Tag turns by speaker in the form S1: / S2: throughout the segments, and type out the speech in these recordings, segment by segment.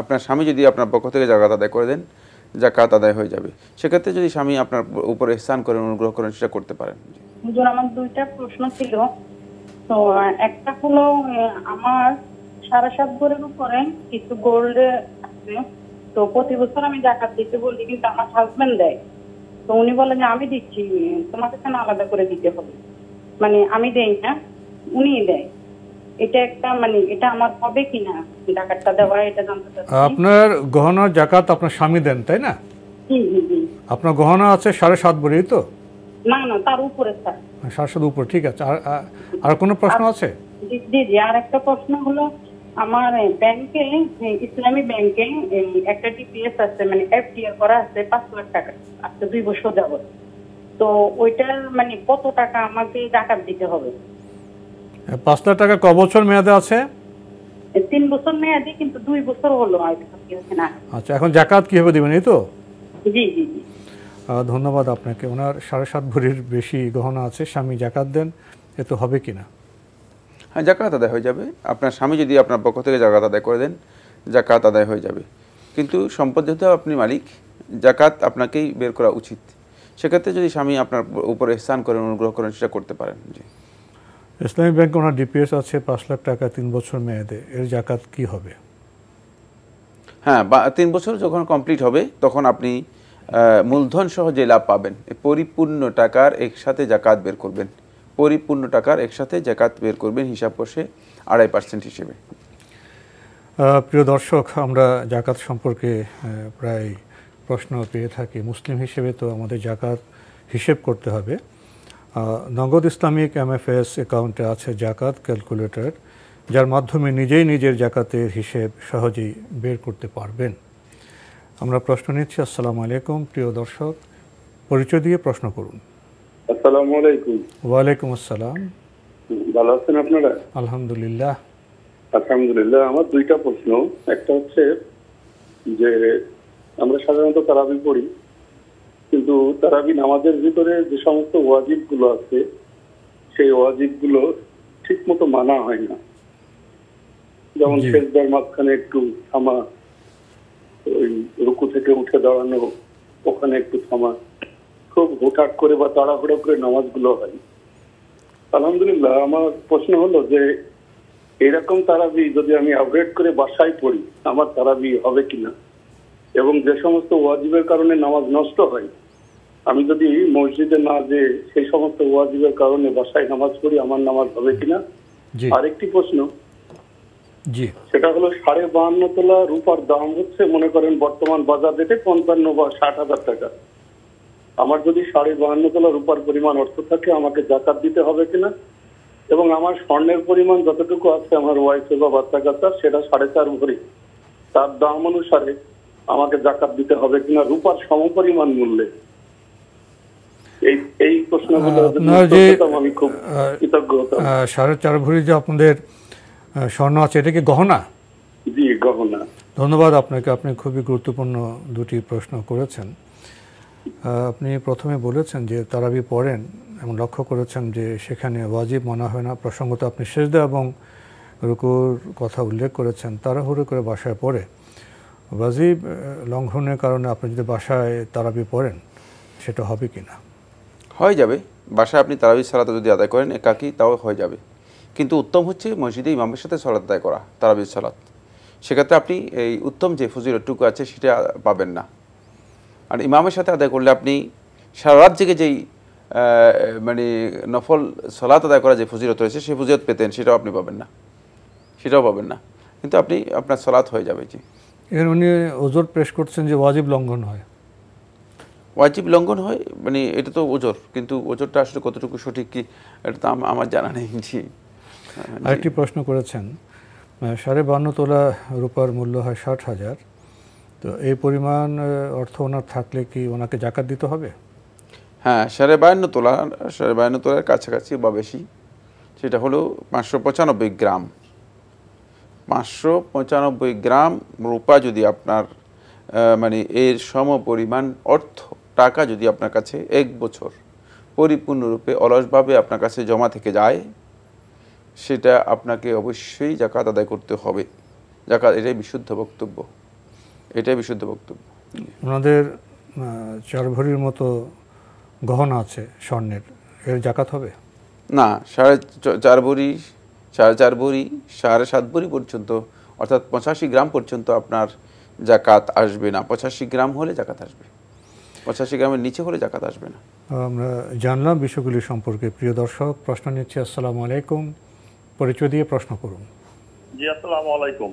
S1: আপনার স্বামী যদি আপনার পক্ষ থেকে জাকাত আদায় করে দেন জাকাত আদায় হয়ে যাবে সেক্ষেত্রে যদি স্বামী আপনার উপরে স্থান করেন অনুগ্রহ করেন সেটা করতে পারেন
S2: আমার দুইটা প্রশ্ন ছিল তো একটা হলো আমার সাড়ে সাত ভরের উপরে কিছু গোল্ড আছে তো প্রতি বছর আমি জাকাত দিতে বলি কিন্তু আমার হাজব্যান্ড দেয় তো উনি বলেন যে আমি দিচ্ছি তোমাকে কেন আলাদা করে দিতে হবে মানে আমি দেই না উনিই দেয় এটা একটা মানে এটা আমার হবে কিনা জাকাতটা দেওয়া এটা জানতে চাচ্ছি আপনার
S3: গহনার জাকাত আপনার স্বামী দেন তাই না আপনার গহনা আছে সাড়ে সাত ভরি তো
S2: না না তার উপরে স্যার
S3: সাড়ে সাত উপরে ঠিক আছে আর আর কোনো প্রশ্ন আছে
S2: জি জি আর একটা প্রশ্ন হলো আমার ব্যাংকে ইসলামী ব্যাংকে একটা ডিপিএস আছে মানে এফডিআর করা আছে পাঁচ লাখ টাকা আজকে দুই বছর যাবত তো ওইটার মানে কত টাকা আমাকে জাকাত দিতে হবে
S3: হ্যাঁ, পাঁচ লাখ টাকা ক বছর মেয়াদে আছে
S2: তিন বছর মেয়াদে কিন্তু দুই বছর হলো
S3: আচ্ছা এখন জাকাত কিভাবে দিবেন এই তো জি জি জি ধন্যবাদ আপনাকে ওনার সাড়ে সাত ভরির বেশি গহনা আছে স্বামী জাকাত দেন এ তো হবে কি না
S1: হ্যাঁ জাকাত আদায় হয়ে যাবে আপনার স্বামী যদি আপনার পক্ষ থেকে জাকাত আদায় করে দেন জাকাত আদায় হয়ে যাবে কিন্তু সম্পদ যেহেতু আপনি মালিক জাকাত আপনাকেই বের করা উচিত সেক্ষেত্রে যদি স্বামী আপনার উপর স্থান করেন অনুগ্রহ করেন সেটা করতে পারেন জি
S3: ইসলামী ব্যাংক ওনার ডিপিএস আছে পাঁচ লাখ টাকা তিন বছর মেয়াদে এর জাকাত কি হবে
S1: হ্যাঁ বা তিন বছর যখন কমপ্লিট হবে তখন আপনি মূলধন সহ যে লাভ পাবেন পরিপূর্ণ টাকার একসাথে জাকাত বের করবেন পরিপূর্ণ টাকার একসাথে জাকাত বের করবেন হিসাব কষে আড়াই পার্সেন্ট হিসেবে
S3: প্রিয় দর্শক আমরা জাকাত সম্পর্কে প্রায় প্রশ্ন পেয়ে থাকি মুসলিম হিসেবে তো আমাদের জাকাত হিসেব করতে হবে নগদ ইসলামিক এমএফএস অ্যাকাউন্টে আছে জাকাত ক্যালকুলেটর যার মাধ্যমে নিজেই নিজের জাকাতের হিসেব সহজেই বের করতে পারবেন আমরা প্রশ্ন নিচ্ছি আসসালামু আলাইকুম প্রিয় দর্শক পরিচয় দিয়ে প্রশ্ন করুন
S2: আসসালামু আলাইকুম
S3: ওয়ালাইকুম আসসালাম
S2: ভালো আছেন আপনারা
S3: আলহামদুলিল্লাহ
S2: আলহামদুলিল্লাহ আমার দুইটা প্রশ্ন একটা হচ্ছে যে আমরা সাধারণত তারাবি পড়ি কিন্তু তারাবি নামাজের ভিতরে যে সমস্ত ওয়াজিব গুলো আছে সেই ওয়াজিব গুলো ঠিক মতো মানা হয় না যেমন শেষদার মাঝখানে একটু থামা ওই রুকু থেকে উঠে দাঁড়ানো ওখানে একটু থামা খুব হুটহাট করে বা তাড়াহুড়ো করে নামাজগুলো হয় আলহামদুলিল্লাহ আমার প্রশ্ন হলো যে এরকম তারাবি যদি আমি আপগ্রেড করে বাসায় পড়ি আমার তারাবি হবে কিনা এবং যে সমস্ত ওয়াজিবের কারণে নামাজ নষ্ট হয় আমি যদি মসজিদে না যে সেই সমস্ত ওয়াজিবের কারণে বাসায় নামাজ পড়ি আমার নামাজ হবে কিনা আরেকটি প্রশ্ন জি সেটা হলো সাড়ে বাহান্ন তোলা রূপার দাম হচ্ছে মনে করেন বর্তমান বাজার রেটে পঞ্চান্ন বা ষাট হাজার টাকা আমার যদি সাড়ে বাহান্ন তোলা রূপার পরিমাণ অর্থ থাকে আমাকে জাকাত দিতে হবে কিনা এবং আমার স্বর্ণের পরিমাণ যতটুকু আছে আমার ওয়াইফে বা বাচ্চা কাচ্চা সেটা সাড়ে চার ভরি তার দাম অনুসারে আমাকে জাকাত দিতে হবে কিনা রূপার সমপরিমাণ মূল্যে
S3: সাড়ে চার ভরি যে আপনাদের স্বর্ণ আছে এটা কি গহনা ধন্যবাদ আপনাকে আপনি খুবই গুরুত্বপূর্ণ দুটি প্রশ্ন করেছেন আপনি প্রথমে বলেছেন যে তারাবি পড়েন এবং লক্ষ্য করেছেন যে সেখানে ওয়াজিব মনে হয় না প্রসঙ্গত আপনি সেজদা এবং রুকুর কথা উল্লেখ করেছেন তাড়াহুড়ো করে বাসায় পড়ে ওয়াজিব লঙ্ঘনের কারণে আপনি যদি বাসায় তারাবি পড়েন সেটা হবে
S1: কি না হয়ে যাবে বাসায় আপনি তারাবি সালাতে যদি আদায় করেন একাকি তাও হয়ে যাবে কিন্তু উত্তম হচ্ছে মসজিদে ইমামের সাথে সলাত আদায় করা তারাবির সলাত সেক্ষেত্রে আপনি এই উত্তম যে ফজিলতটুকু আছে সেটা পাবেন না আর ইমামের সাথে আদায় করলে আপনি সারা রাত জেগে যেই মানে নফল সলাত আদায় করা যে ফজিরত রয়েছে সেই ফজিরত পেতেন সেটাও আপনি পাবেন না সেটাও পাবেন না কিন্তু আপনি আপনার সলাৎ হয়ে যাবে জি
S3: এখানে উনি ওজোর পেশ করছেন যে ওয়াজিব লঙ্ঘন হয়
S1: ওয়াজিব লঙ্ঘন হয় মানে এটা তো ওজোর কিন্তু ওজোরটা আসলে কতটুকু সঠিক কি এটা তো আমার জানা নেই জি হ্যাঁ, আরেকটি
S3: প্রশ্ন করেছেন সাড়ে বান্ন তোলা রূপার মূল্য হয় ষাট হাজার তো এই পরিমাণ অর্থ ওনার থাকলে কি ওনাকে জাকাত দিতে হবে
S1: হ্যাঁ সাড়ে বায়ান্ন তোলা সাড়ে বায়ান্ন তোলার কাছাকাছি বা বেশি সেটা হলো পাঁচশো পঁচানব্বই গ্রাম পাঁচশো পঁচানব্বই গ্রাম রূপা যদি আপনার মানে এর সম পরিমাণ অর্থ টাকা যদি আপনার কাছে এক বছর পরিপূর্ণরূপে অলসভাবে আপনার কাছে জমা থেকে যায় সেটা আপনাকে অবশ্যই জাকাত আদায় করতে হবে জাকাত এটাই বিশুদ্ধ বক্তব্য এটাই বিশুদ্ধ বক্তব্য
S3: ওনাদের চার ভরির মতো গহনা আছে স্বর্ণের এর জাকাত হবে
S1: না সাড়ে চার ভরি সাড়ে চার ভরি সাড়ে সাত ভরি পর্যন্ত অর্থাৎ পঁচাশি গ্রাম পর্যন্ত আপনার জাকাত আসবে না পঁচাশি গ্রাম হলে জাকাত আসবে পঁচাশি গ্রামের নিচে হলে জাকাত আসবে না
S3: আমরা জানলাম বিষয়গুলি সম্পর্কে প্রিয় দর্শক প্রশ্ন নিচ্ছি আসসালামু আলাইকুম পরিচয় দিয়ে প্রশ্ন করুন
S2: জি আসসালামু আলাইকুম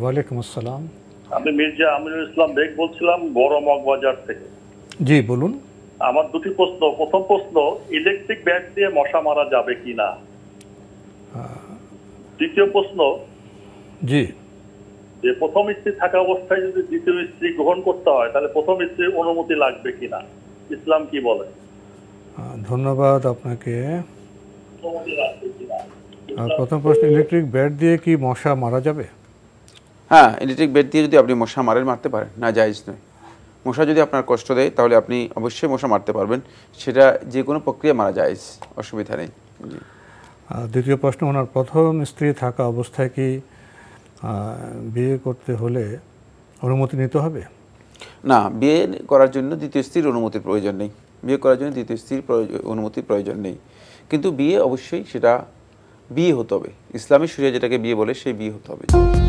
S3: ওয়ালাইকুম আসসালাম
S2: আমি মির্জা আমিনুল ইসলাম বেগ বলছিলাম বড়মগ বাজার থেকে জি বলুন আমার দুটি প্রশ্ন প্রথম প্রশ্ন ইলেকট্রিক ব্যাগ দিয়ে মশা মারা যাবে কি না দ্বিতীয় প্রশ্ন জি যে প্রথম স্ত্রী থাকা অবস্থায় যদি দ্বিতীয় স্ত্রী গ্রহণ করতে হয় তাহলে প্রথম স্ত্রীর অনুমতি লাগবে কিনা ইসলাম কি বলে
S3: ধন্যবাদ আপনাকে প্রথম প্রশ্ন ইলেকট্রিক ব্যাট দিয়ে কি মশা মারা যাবে
S1: হ্যাঁ ইলেকট্রিক ব্যাট দিয়ে যদি আপনি মশা মারেন মারতে পারেন না জায়জ নয় মশা যদি আপনার কষ্ট দেয় তাহলে আপনি অবশ্যই মশা মারতে পারবেন সেটা যে কোনো প্রক্রিয়া মারা যায় অসুবিধা নেই
S3: দ্বিতীয় প্রশ্ন ওনার প্রথম স্ত্রী থাকা অবস্থায় কি বিয়ে করতে হলে অনুমতি নিতে হবে
S1: না বিয়ে করার জন্য দ্বিতীয় স্ত্রীর অনুমতির প্রয়োজন নেই বিয়ে করার জন্য দ্বিতীয় স্ত্রীর অনুমতির প্রয়োজন নেই কিন্তু বিয়ে অবশ্যই সেটা বিয়ে হতে হবে ইসলামী সুরিয়া যেটাকে বিয়ে বলে সেই বিয়ে হতে হবে